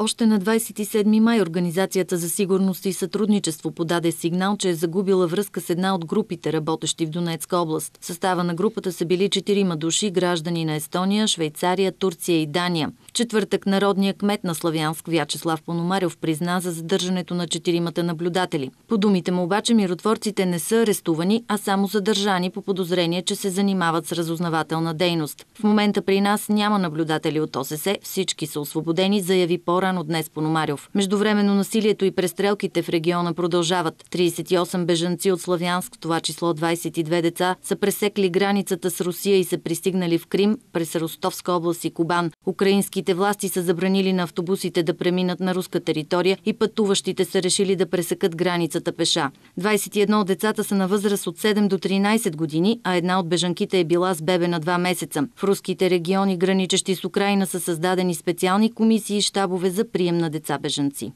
Още на 27 май Организацията за сигурност и сътрудничество подаде сигнал, че е загубила връзка с една от групите, работещи в Донецка област. състава на групата са били 4 души, граждани на Естония, Швейцария, Турция и Дания. Четвъртък народният кмет на Славянск Вячеслав Пономарев призна за задържането на четиримата наблюдатели. По думите му обаче миротворците не са арестувани, а само задържани по подозрение, че се занимават с разузнавателна дейност. В момента при нас няма наблюдатели от ОСС, всички са освободени, заяви по по-рано днес Номарев. Междувременно насилието и престрелките в региона продължават. 38 бежанци от Славянск, това число 22 деца, са пресекли границата с Русия и са пристигнали в Крим през Ростовска област и Кубан. Украинските власти са забранили на автобусите да преминат на руска територия и пътуващите са решили да пресекат границата пеша. 21 от децата са на възраст от 7 до 13 години, а една от бежанките е била с бебе на 2 месеца. В руските региони, граничещи с Украина, са създадени специални комисии и щабове за за прием на деца бежанци.